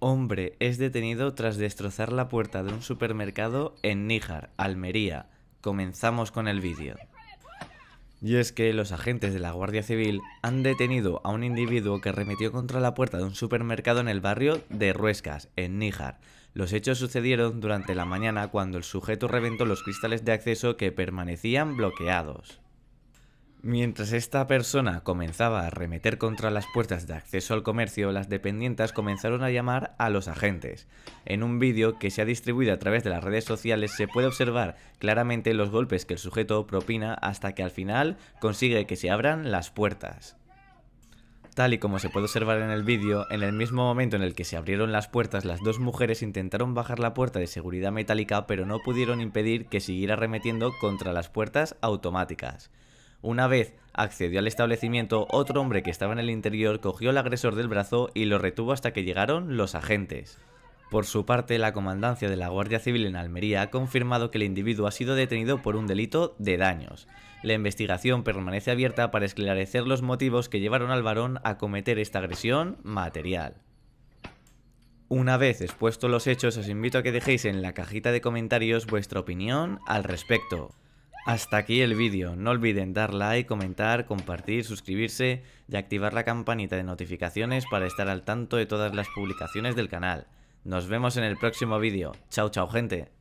Hombre es detenido tras destrozar la puerta de un supermercado en Níjar, Almería. Comenzamos con el vídeo. Y es que los agentes de la Guardia Civil han detenido a un individuo que remitió contra la puerta de un supermercado en el barrio de Ruescas, en Níjar. Los hechos sucedieron durante la mañana cuando el sujeto reventó los cristales de acceso que permanecían bloqueados. Mientras esta persona comenzaba a arremeter contra las puertas de acceso al comercio, las dependientas comenzaron a llamar a los agentes. En un vídeo que se ha distribuido a través de las redes sociales se puede observar claramente los golpes que el sujeto propina hasta que al final consigue que se abran las puertas. Tal y como se puede observar en el vídeo, en el mismo momento en el que se abrieron las puertas, las dos mujeres intentaron bajar la puerta de seguridad metálica pero no pudieron impedir que siguiera remetiendo contra las puertas automáticas. Una vez accedió al establecimiento, otro hombre que estaba en el interior cogió al agresor del brazo y lo retuvo hasta que llegaron los agentes. Por su parte, la comandancia de la Guardia Civil en Almería ha confirmado que el individuo ha sido detenido por un delito de daños. La investigación permanece abierta para esclarecer los motivos que llevaron al varón a cometer esta agresión material. Una vez expuestos los hechos, os invito a que dejéis en la cajita de comentarios vuestra opinión al respecto. Hasta aquí el vídeo, no olviden dar like, comentar, compartir, suscribirse y activar la campanita de notificaciones para estar al tanto de todas las publicaciones del canal. Nos vemos en el próximo vídeo, chao chao gente.